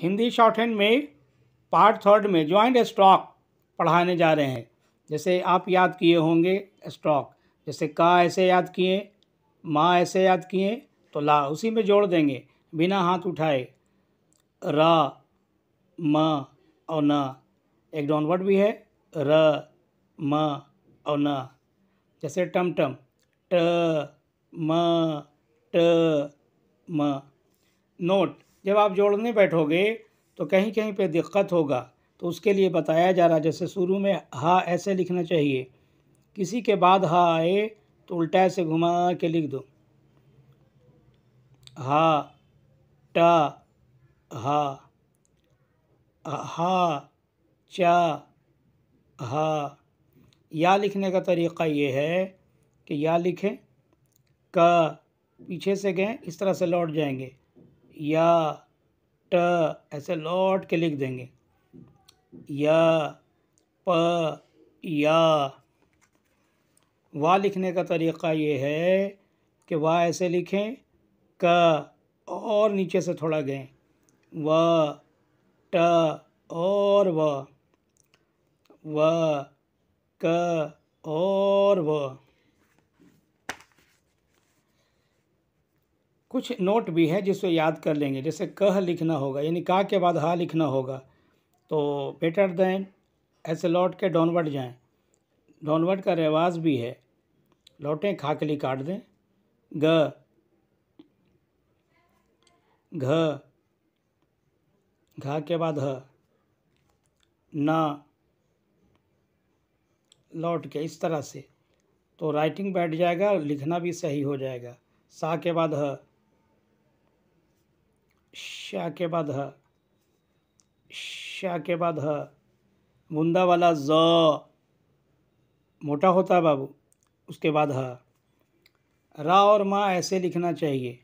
Hindi shorthand में part third में joint stock पढ़ाने जा रहे हैं जैसे आप याद किए होंगे स्टॉक जैसे का ऐसे याद किए माँ ऐसे याद किए तो ला उसी में जोड़ देंगे बिना हाथ उठाए र म और न एक डाउनवर्ड भी है र म और न जैसे टम टम ट म ट म नोट जब आप जोड़ने बैठोगे तो कहीं कहीं पे दिक्कत होगा तो उसके लिए बताया जा रहा जैसे शुरू में हा ऐसे लिखना चाहिए किसी के बाद हा आए तो उल्टा ऐसे घुमा के लिख दो हा टा हा हा चा हा या लिखने का तरीक़ा ये है कि या लिखें का पीछे से गए इस तरह से लौट जाएंगे या ट ऐसे लौट के लिख देंगे या प या वा लिखने का तरीक़ा ये है कि वा ऐसे लिखें क और नीचे से थोड़ा गए व ट और व व क और व कुछ नोट भी हैं जिसको याद कर लेंगे जैसे कह लिखना होगा यानी का के बाद हा लिखना होगा तो बेटर देन ऐसे लौट के डाउनवर्ड जाएं डाउनवर्ड का रिवाज भी है लौटें खाकली काट दें ग घ घा के बाद ह ना लौट के इस तरह से तो राइटिंग बैठ जाएगा लिखना भी सही हो जाएगा सा के बाद ह शाह के बाद ह शाह के बाद ह मुंदा वाला ज मोटा होता है बाबू उसके बाद ह रा और माँ ऐसे लिखना चाहिए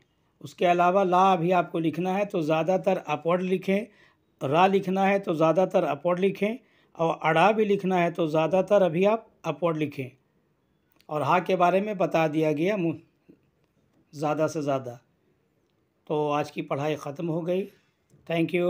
उसके अलावा ला भी आपको लिखना है तो ज़्यादातर अपवर्ड लिखें रा लिखना है तो ज़्यादातर अपवर्ड लिखें और अड़ा भी लिखना है तो ज़्यादातर अभी आप अपवर्ड लिखें और हा के बारे में बता दिया गया ज़्यादा से ज़्यादा तो आज की पढ़ाई ख़त्म हो गई थैंक यू